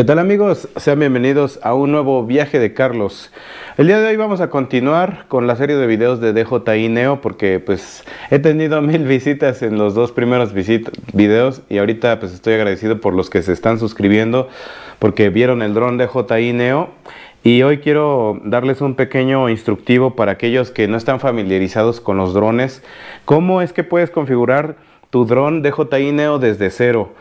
¿Qué tal amigos? Sean bienvenidos a un nuevo viaje de Carlos. El día de hoy vamos a continuar con la serie de videos de DJI Neo porque pues he tenido mil visitas en los dos primeros videos y ahorita pues estoy agradecido por los que se están suscribiendo porque vieron el dron DJI Neo y hoy quiero darles un pequeño instructivo para aquellos que no están familiarizados con los drones, cómo es que puedes configurar tu dron de Neo desde cero.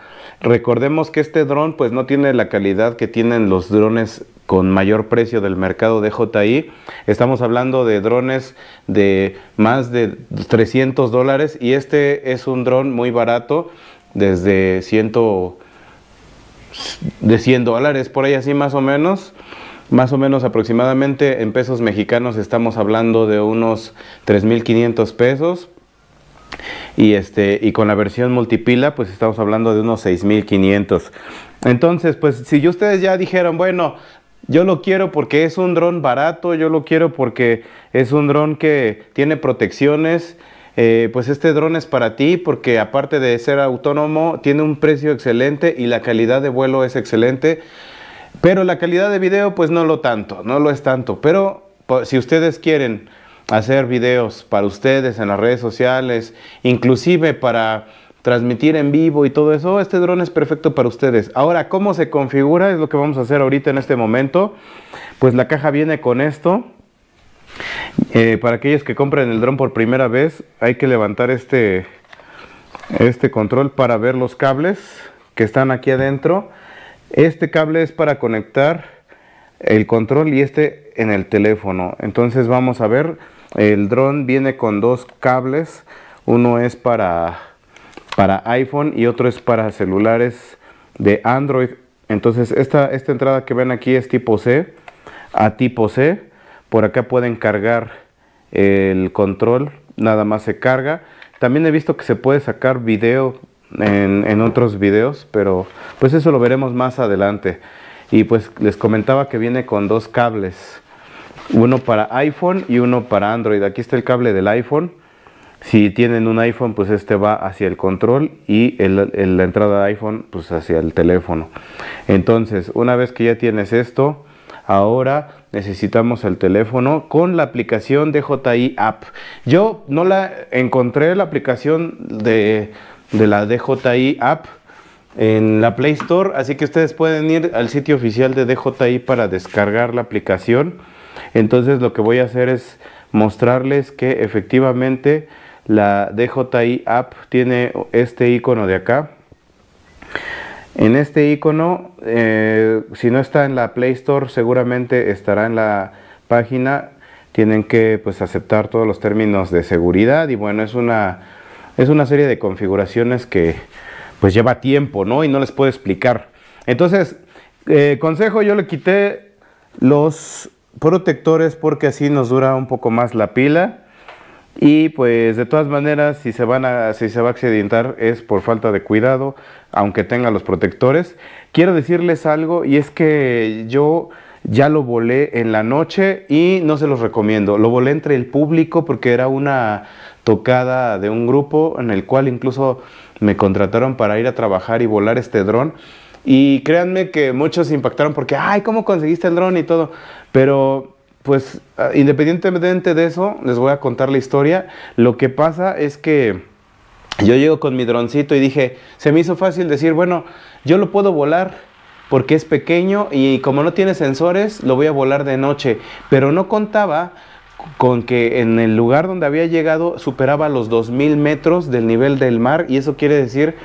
Recordemos que este dron pues no tiene la calidad que tienen los drones con mayor precio del mercado de dji Estamos hablando de drones de más de 300 dólares y este es un dron muy barato desde 100, de 100 dólares por ahí así más o menos. Más o menos aproximadamente en pesos mexicanos estamos hablando de unos 3.500 pesos y, este, y con la versión multipila, pues estamos hablando de unos 6500. Entonces, pues si ustedes ya dijeron, bueno, yo lo quiero porque es un dron barato, yo lo quiero porque es un dron que tiene protecciones. Eh, pues este dron es para ti porque aparte de ser autónomo, tiene un precio excelente y la calidad de vuelo es excelente. Pero la calidad de video pues no lo tanto, no lo es tanto. Pero si ustedes quieren hacer videos para ustedes en las redes sociales, inclusive para transmitir en vivo y todo eso, este dron es perfecto para ustedes. Ahora, ¿cómo se configura? Es lo que vamos a hacer ahorita en este momento. Pues la caja viene con esto. Eh, para aquellos que compren el dron por primera vez, hay que levantar este, este control para ver los cables que están aquí adentro. Este cable es para conectar el control y este en el teléfono. Entonces vamos a ver el dron viene con dos cables, uno es para, iPhone y otro es para celulares de Android. Entonces esta, entrada que ven aquí es tipo C a tipo C. Por acá pueden cargar el control, nada más se carga. También he visto que se puede sacar video en, en, otros videos, pero pues eso lo veremos más adelante. Y pues les comentaba que viene con dos cables uno para iPhone y uno para Android. Aquí está el cable del iPhone. Si tienen un iPhone, pues este va hacia el control y la entrada de iPhone, pues hacia el teléfono. Entonces, una vez que ya tienes esto, ahora necesitamos el teléfono con la aplicación DJI App. Yo no la encontré, la aplicación de, de la DJI App en la Play Store, así que ustedes pueden ir al sitio oficial de DJI para descargar la aplicación. Entonces lo que voy a hacer es mostrarles que efectivamente la DJI app tiene este icono de acá. En este icono, eh, si no está en la Play Store, seguramente estará en la página. Tienen que pues, aceptar todos los términos de seguridad y bueno, es una, es una serie de configuraciones que pues lleva tiempo, ¿no? Y no les puedo explicar. Entonces, eh, consejo, yo le quité los protectores porque así nos dura un poco más la pila. Y pues de todas maneras, si se, van a, si se va a accidentar es por falta de cuidado, aunque tenga los protectores. Quiero decirles algo y es que yo ya lo volé en la noche y no se los recomiendo. Lo volé entre el público porque era una tocada de un grupo en el cual incluso me contrataron para ir a trabajar y volar este dron y créanme que muchos impactaron porque, ay, ¿cómo conseguiste el dron y todo? Pero pues ah, independientemente de eso, les voy a contar la historia. Lo que pasa es que yo llego con mi droncito y dije, se me hizo fácil decir, bueno, yo lo puedo volar porque es pequeño y como no tiene sensores, lo voy a volar de noche. Pero no contaba con que en el lugar donde había llegado superaba los 2.000 metros del nivel del mar y eso quiere decir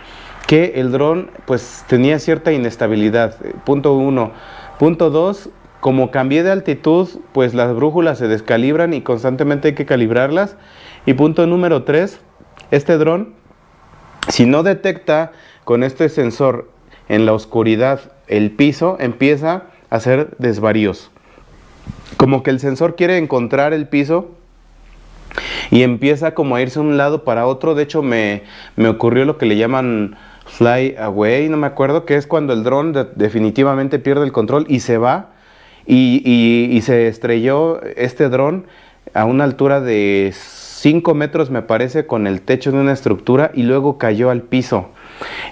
que el dron pues tenía cierta inestabilidad, punto uno. Punto dos, como cambié de altitud, pues las brújulas se descalibran y constantemente hay que calibrarlas. Y punto número tres, este dron, si no detecta con este sensor en la oscuridad el piso, empieza a hacer desvaríos. Como que el sensor quiere encontrar el piso y empieza como a irse de un lado para otro. De hecho, me, me ocurrió lo que le llaman Fly Away, no me acuerdo, que es cuando el dron definitivamente pierde el control y se va. Y, y se estrelló este dron a una altura de 5 metros, me parece, con el techo de una estructura y luego cayó al piso.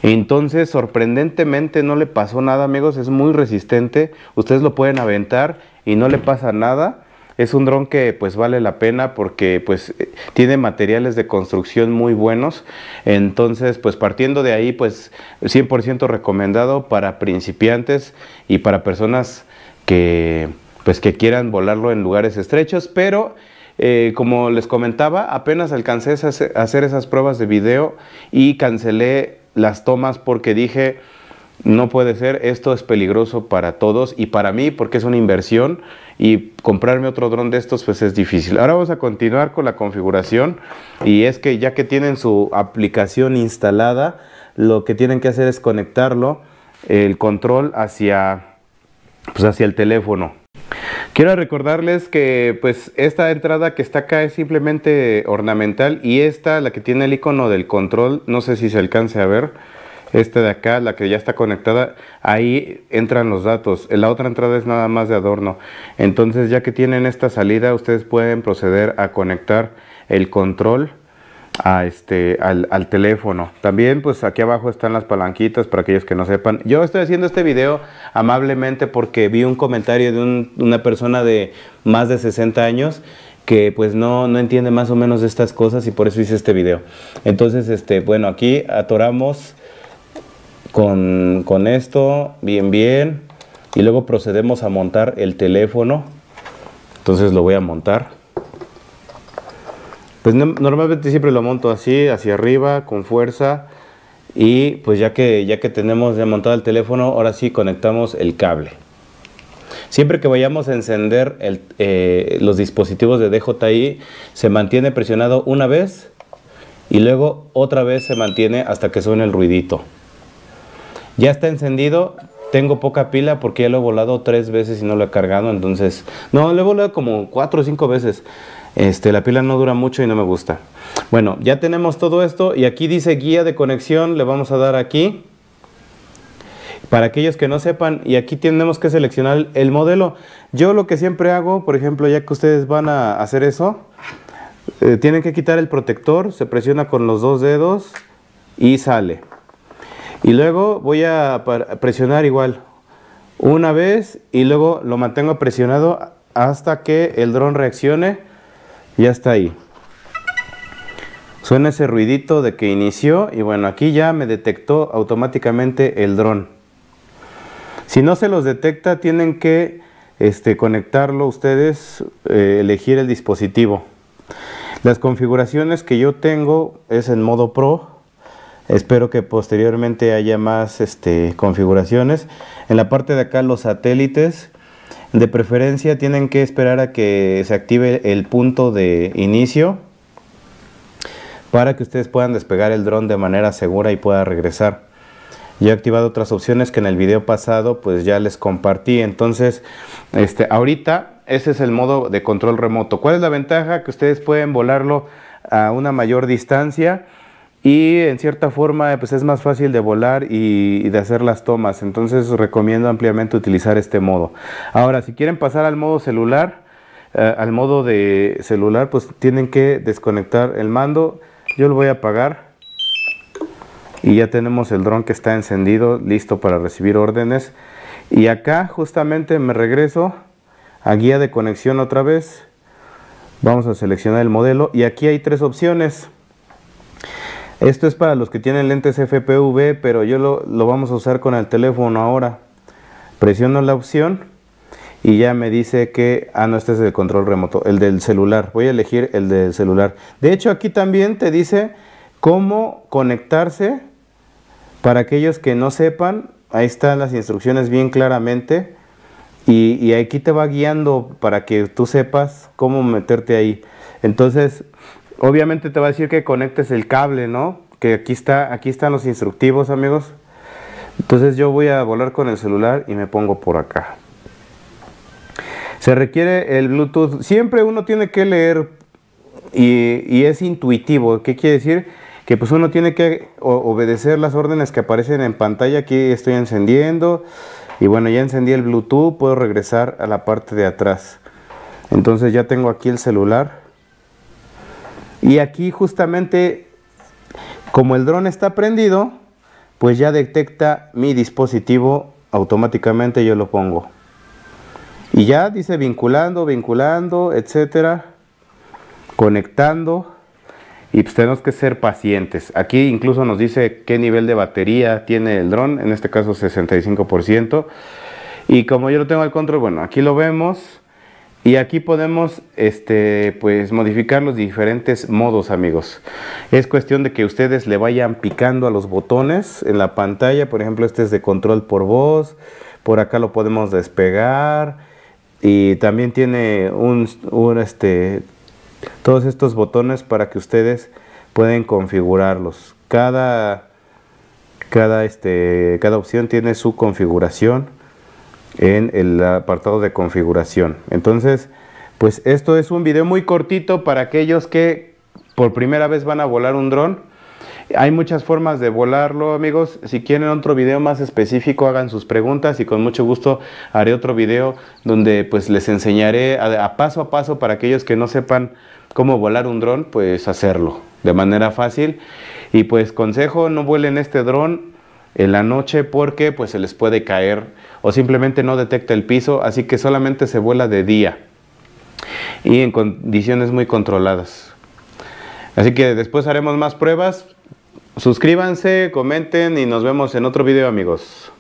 Entonces, sorprendentemente no le pasó nada, amigos, es muy resistente. Ustedes lo pueden aventar y no le pasa nada. Es un dron que pues vale la pena porque pues eh, tiene materiales de construcción muy buenos. Entonces pues partiendo de ahí pues 100% recomendado para principiantes y para personas que pues que quieran volarlo en lugares estrechos, pero eh, como les comentaba, apenas alcancé a hacer esas pruebas de video y cancelé las tomas porque dije, no puede ser, esto es peligroso para todos y para mí porque es una inversión y comprarme otro dron de estos pues es difícil. Ahora vamos a continuar con la configuración y es que ya que tienen su aplicación instalada, lo que tienen que hacer es conectarlo el control hacia pues, hacia el teléfono. Quiero recordarles que pues esta entrada que está acá es simplemente ornamental y esta la que tiene el icono del control, no sé si se alcance a ver esta de acá, la que ya está conectada, ahí entran los datos. La otra entrada es nada más de adorno. Entonces ya que tienen esta salida, ustedes pueden proceder a conectar el control a este, al, teléfono. También pues aquí abajo están las palanquitas para aquellos que no sepan. Yo estoy haciendo este video amablemente porque vi un comentario de una persona de más de 60 años que pues no, no entiende más o menos de estas cosas y por eso hice este video. Entonces, este, bueno, aquí atoramos con, esto, bien, bien. Y luego procedemos a montar el teléfono. Entonces lo voy a montar. Pues normalmente siempre lo monto así, hacia arriba, con fuerza. Y pues ya que, ya que tenemos ya montado el teléfono, ahora sí conectamos el cable. Siempre que vayamos a encender eh, los dispositivos de DJI, se mantiene presionado una vez y luego otra vez se mantiene hasta que suene el ruidito. Ya está encendido, tengo poca pila porque ya lo he volado tres veces y no lo he cargado, entonces... No, lo he volado como cuatro o cinco veces. Este, la pila no dura mucho y no me gusta. Bueno, ya tenemos todo esto y aquí dice guía de conexión, le vamos a dar aquí. Para aquellos que no sepan, y aquí tenemos que seleccionar el modelo. Yo lo que siempre hago, por ejemplo, ya que ustedes van a hacer eso, eh, tienen que quitar el protector, se presiona con los dos dedos y sale. Y luego voy a presionar igual una vez y luego lo mantengo presionado hasta que el dron reaccione. Ya está ahí. Suena ese ruidito de que inició y bueno, aquí ya me detectó automáticamente el dron. Si no se los detecta, tienen que este, conectarlo ustedes, eh, elegir el dispositivo. Las configuraciones que yo tengo es en modo Pro, Espero que posteriormente haya más este, configuraciones. En la parte de acá los satélites, de preferencia tienen que esperar a que se active el punto de inicio para que ustedes puedan despegar el dron de manera segura y pueda regresar. Yo he activado otras opciones que en el video pasado pues ya les compartí. Entonces, este, ahorita ese es el modo de control remoto. ¿Cuál es la ventaja? Que ustedes pueden volarlo a una mayor distancia y en cierta forma pues es más fácil de volar y, de hacer las tomas, entonces recomiendo ampliamente utilizar este modo. Ahora, si quieren pasar al modo celular, eh, al modo de celular, pues tienen que desconectar el mando, yo lo voy a apagar y ya tenemos el dron que está encendido, listo para recibir órdenes. Y acá justamente me regreso a guía de conexión otra vez, vamos a seleccionar el modelo y aquí hay tres opciones. Esto es para los que tienen lentes FPV, pero yo lo, vamos a usar con el teléfono ahora. Presiono la opción y ya me dice que, ah no, este es el control remoto, el del celular, voy a elegir el del celular. De hecho aquí también te dice cómo conectarse, para aquellos que no sepan, ahí están las instrucciones bien claramente y, y aquí te va guiando para que tú sepas cómo meterte ahí. Entonces Obviamente te va a decir que conectes el cable, ¿no? Que aquí, está, aquí están los instructivos, amigos. Entonces yo voy a volar con el celular y me pongo por acá. Se requiere el Bluetooth. Siempre uno tiene que leer y, y es intuitivo. ¿Qué quiere decir? Que pues uno tiene que obedecer las órdenes que aparecen en pantalla. Aquí estoy encendiendo. Y bueno, ya encendí el Bluetooth. Puedo regresar a la parte de atrás. Entonces ya tengo aquí el celular. Y aquí justamente, como el dron está prendido, pues ya detecta mi dispositivo automáticamente, yo lo pongo. Y ya dice vinculando, vinculando, etcétera, conectando. Y pues tenemos que ser pacientes. Aquí incluso nos dice qué nivel de batería tiene el dron, en este caso 65%. Y como yo lo tengo al control, bueno, aquí lo vemos. Y aquí podemos este, pues, modificar los diferentes modos, amigos. Es cuestión de que ustedes le vayan picando a los botones en la pantalla. Por ejemplo, este es de control por voz. Por acá lo podemos despegar. Y también tiene un, este, todos estos botones para que ustedes pueden configurarlos. Cada, cada, este, cada opción tiene su configuración en el apartado de configuración. Entonces, pues esto es un video muy cortito para aquellos que por primera vez van a volar un dron. Hay muchas formas de volarlo, amigos. Si quieren otro video más específico, hagan sus preguntas y con mucho gusto haré otro video donde pues les enseñaré a, paso a paso para aquellos que no sepan cómo volar un dron, pues hacerlo de manera fácil. Y pues consejo, no vuelen este dron en la noche porque pues se les puede caer o simplemente no detecta el piso, así que solamente se vuela de día y en condiciones muy controladas. Así que después haremos más pruebas. Suscríbanse, comenten y nos vemos en otro video amigos.